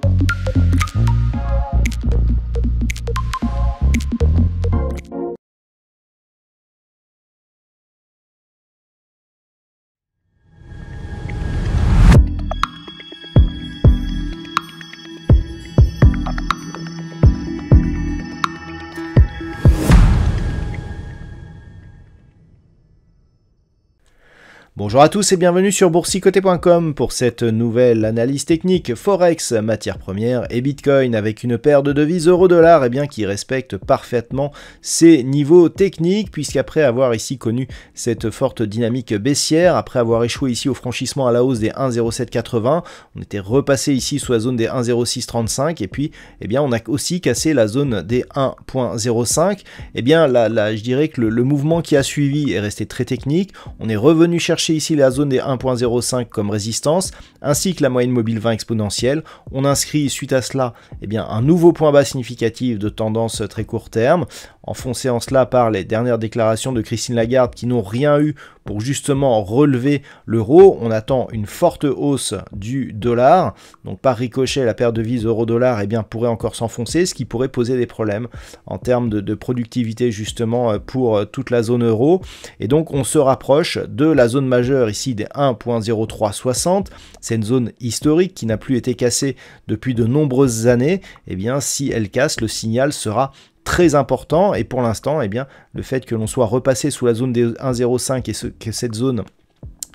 Thank you. Bonjour à tous et bienvenue sur boursicoté.com pour cette nouvelle analyse technique Forex, matières premières et Bitcoin avec une paire de devises euro-dollar et eh bien, qui respecte parfaitement ces niveaux techniques puisqu'après avoir ici connu cette forte dynamique baissière, après avoir échoué ici au franchissement à la hausse des 1,0780, on était repassé ici sous la zone des 1,0635 et puis eh bien, on a aussi cassé la zone des 1,05. et eh bien là, je dirais que le mouvement qui a suivi est resté très technique, on est revenu chercher ici la zone des 1.05 comme résistance, ainsi que la moyenne mobile 20 exponentielle. On inscrit suite à cela eh bien, un nouveau point bas significatif de tendance très court terme enfoncé en cela par les dernières déclarations de Christine Lagarde qui n'ont rien eu pour justement relever l'euro. On attend une forte hausse du dollar. Donc par ricochet, la paire de devises euro-dollar eh bien, pourrait encore s'enfoncer, ce qui pourrait poser des problèmes en termes de, productivité justement euh, pour euh, toute la zone euro. Et donc on se rapproche de la zone majeure ici des 1.0360. C'est une zone historique qui n'a plus été cassée depuis de nombreuses années. Et eh bien si elle casse, le signal sera très important. Et pour l'instant, eh bien, le fait que l'on soit repassé sous la zone des 1,05 et que cette zone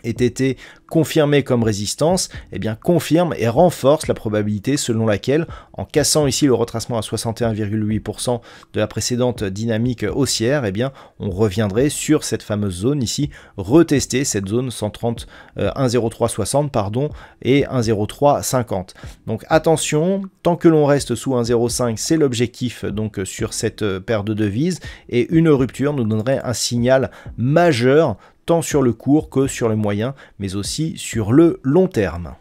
ait été confirmée comme résistance, eh bien confirme et renforce la probabilité selon laquelle, en cassant ici le retracement à 61,8% de la précédente dynamique haussière, eh bien on reviendrait sur cette fameuse zone ici, retester cette zone 130, 1,0360 euh, pardon et 1,0350. Donc attention, tant que l'on reste sous 1,05, c'est l'objectif donc sur cette euh, paire de devises et une rupture nous donnerait un signal majeur tant sur le court que sur le moyen, mais aussi sur le long terme.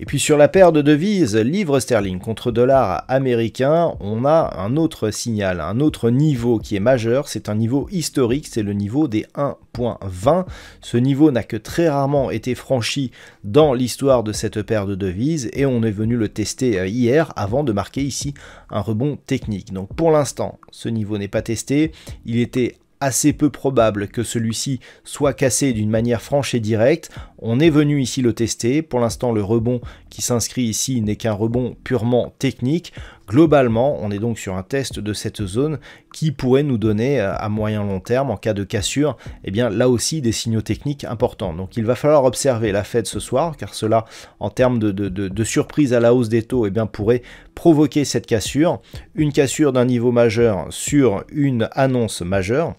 Et puis sur la paire de devises, livre sterling contre dollar américain, on a un autre signal, un autre niveau qui est majeur, c'est un niveau historique, c'est le niveau des 1.20. Ce niveau n'a que très rarement été franchi dans l'histoire de cette paire de devises et on est venu le tester euh, hier avant de marquer ici un rebond technique. Donc pour l'instant, ce niveau n'est pas testé, il était assez peu probable que celui-ci soit cassé d'une manière franche et directe. On est venu ici le tester. Pour l'instant, le rebond qui s'inscrit ici n'est qu'un rebond purement technique. Globalement, on est donc sur un test de cette zone qui pourrait nous donner euh, à moyen long terme, en cas de cassure, eh bien là aussi des signaux techniques importants. Donc il va falloir observer la Fed ce soir, car cela, en termes de, surprise à la hausse des taux, eh bien, pourrait provoquer cette cassure. Une cassure d'un niveau majeur sur une annonce majeure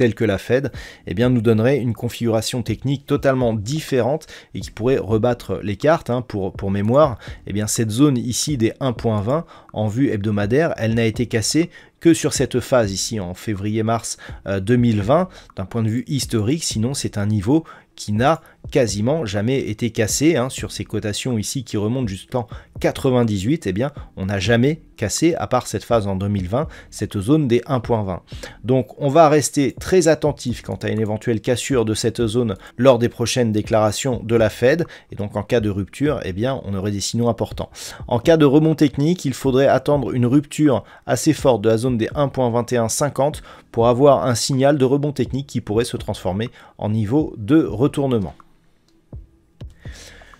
telle que la Fed, eh bien, nous donnerait une configuration technique totalement différente et qui pourrait rebattre les cartes. Hein. pour, pour mémoire, eh bien, cette zone ici des 1.20 en vue hebdomadaire, elle n'a été cassée que sur cette phase ici en février-mars 2020 euh, d'un point de vue historique, sinon c'est un niveau qui n'a quasiment jamais été cassé. Hein, sur ces cotations ici qui remontent jusqu'en 98, et eh bien, on n'a jamais cassé, à part cette phase en 2020, cette zone des 1.20. Donc on va rester très attentif quant à une éventuelle cassure de cette zone lors des prochaines déclarations de la Fed. Et donc en cas de rupture, et eh bien, on aurait des signaux importants. En cas de rebond technique, il faudrait attendre une rupture assez forte de la zone des 1.2150 pour avoir un signal de rebond technique qui pourrait se transformer en niveau de retournement.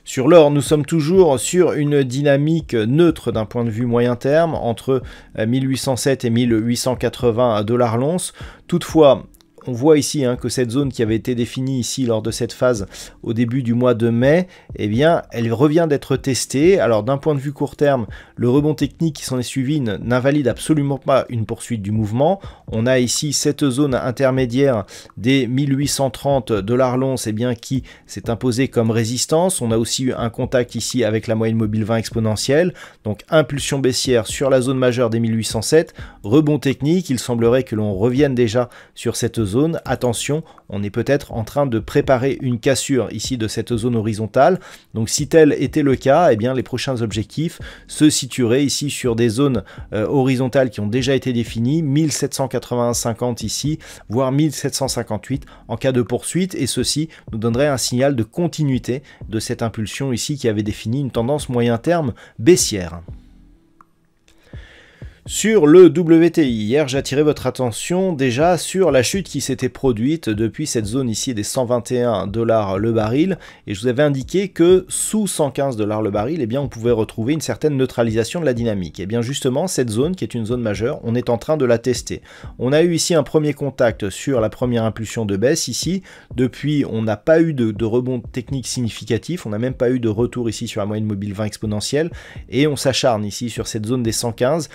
Sur l'or, nous sommes toujours sur une dynamique neutre d'un point de vue moyen terme entre 1807 euh, et 1880 dollars l'once. Toutefois, on voit ici hein, que cette zone qui avait été définie ici lors de cette phase au début du mois de mai, et eh bien, elle revient d'être testée. Alors d'un point de vue court terme, le rebond technique qui s'en est suivi n'invalide absolument pas une poursuite du mouvement. On a ici cette zone intermédiaire des 1830 dollars l'once eh bien, qui s'est imposée comme résistance. On a aussi eu un contact ici avec la moyenne mobile 20 exponentielle. Donc impulsion baissière sur la zone majeure des 1807, rebond technique. Il semblerait que l'on revienne déjà sur cette zone zone. Attention, on est peut-être en train de préparer une cassure ici de cette zone horizontale. Donc si tel était le cas, eh bien les prochains objectifs se situeraient ici sur des zones euh, horizontales qui ont déjà été définies, 50 ici, voire 1758 en cas de poursuite, et ceci nous donnerait un signal de continuité de cette impulsion ici qui avait défini une tendance moyen terme baissière. Sur le WTI, hier j'attirais votre attention déjà sur la chute qui s'était produite depuis cette zone ici des 121 dollars le baril et je vous avais indiqué que sous 115 dollars le baril, eh bien on pouvait retrouver une certaine neutralisation de la dynamique. Et eh bien justement cette zone qui est une zone majeure, on est en train de la tester. On a eu ici un premier contact sur la première impulsion de baisse ici. Depuis on n'a pas eu de, rebond technique significatif, on n'a même pas eu de retour ici sur la moyenne mobile 20 exponentielle et on s'acharne ici sur cette zone des 115.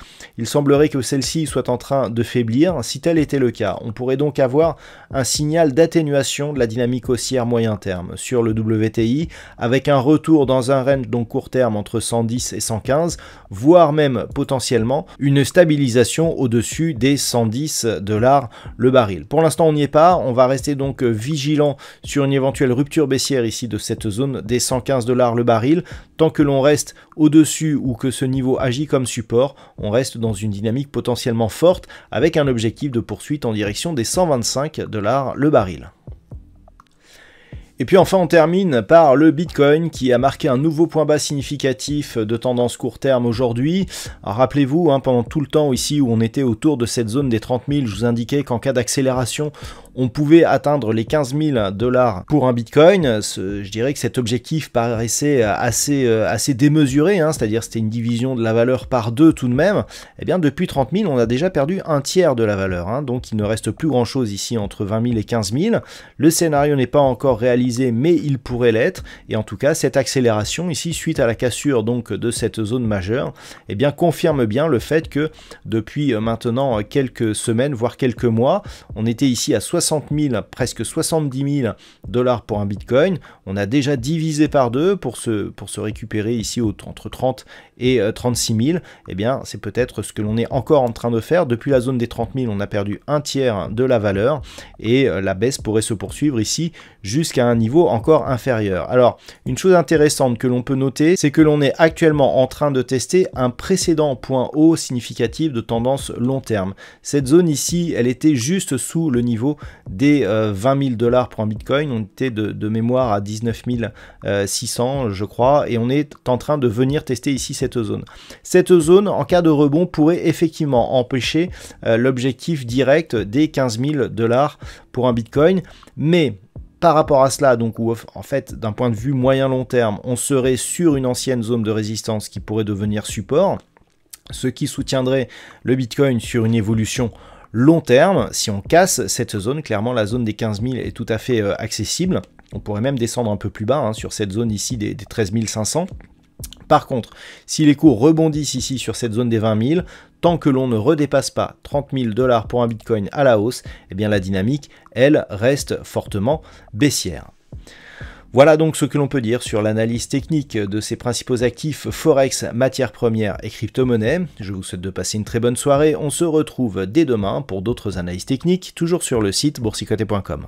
Il semblerait que celle-ci soit en train de faiblir. Si tel était le cas, on pourrait donc avoir un signal d'atténuation de la dynamique haussière moyen terme sur le WTI, avec un retour dans un range donc court terme entre 110 et 115, voire même potentiellement une stabilisation au-dessus des 110 dollars le baril. Pour l'instant, on n'y est pas. On va rester donc vigilant sur une éventuelle rupture baissière ici de cette zone des 115 dollars le baril. Tant que l'on reste au-dessus ou que ce niveau agit comme support, on reste dans dans une dynamique potentiellement forte avec un objectif de poursuite en direction des 125 dollars le baril. Et puis enfin, on termine par le Bitcoin qui a marqué un nouveau point bas significatif de tendance court terme aujourd'hui. Rappelez-vous, hein, pendant tout le temps ici où on était autour de cette zone des 30 000, je vous indiquais qu'en cas d'accélération, on pouvait atteindre les 15 000 dollars pour un Bitcoin. je dirais que cet objectif paraissait assez, euh, assez démesuré, hein, c'est-à-dire c'était une division de la valeur par deux tout de même. et eh bien, depuis 30 000, on a déjà perdu un tiers de la valeur, hein. donc il ne reste plus grand-chose ici entre 20 000 et 15 000. Le scénario n'est pas encore réalisé mais il pourrait l'être. Et en tout cas, cette accélération ici, suite à la cassure donc de cette zone majeure, et eh bien confirme bien le fait que depuis euh, maintenant euh, quelques semaines, voire quelques mois, on était ici à 60 000, presque 70 000 dollars pour un Bitcoin. On a déjà divisé par deux pour se, pour se récupérer ici entre 30 et 36 000. et bien, c'est peut-être ce que l'on est encore en train de faire. Depuis la zone des 30 000, on a perdu un tiers de la valeur et euh, la baisse pourrait se poursuivre ici jusqu'à un niveau encore inférieur. Alors, une chose intéressante que l'on peut noter, c'est que l'on est actuellement en train de tester un précédent point haut significatif de tendance long terme. Cette zone ici, elle était juste sous le niveau des 20 euh, 000 dollars pour un Bitcoin. On était de, mémoire à 19 600, euh, je crois, et on est en train de venir tester ici cette zone. Cette zone, en cas de rebond, pourrait effectivement empêcher euh, l'objectif direct des 15 000 dollars pour un Bitcoin, mais par rapport à cela, donc en fait, d'un point de vue moyen-long terme, on serait sur une ancienne zone de résistance qui pourrait devenir support, ce qui soutiendrait le Bitcoin sur une évolution long terme. Si on casse cette zone, clairement, la zone des 15 000 est tout à fait euh, accessible. On pourrait même descendre un peu plus bas hein, sur cette zone ici des, des 13 500. Par contre, si les cours rebondissent ici sur cette zone des 20 000, tant que l'on ne redépasse pas 30 000 dollars pour un Bitcoin à la hausse, eh bien la dynamique, elle, reste fortement baissière. Voilà donc ce que l'on peut dire sur l'analyse technique de ces principaux actifs Forex, matières premières et crypto-monnaies. Je vous souhaite de passer une très bonne soirée. On se retrouve dès demain pour d'autres analyses techniques, toujours sur le site boursicoté.com.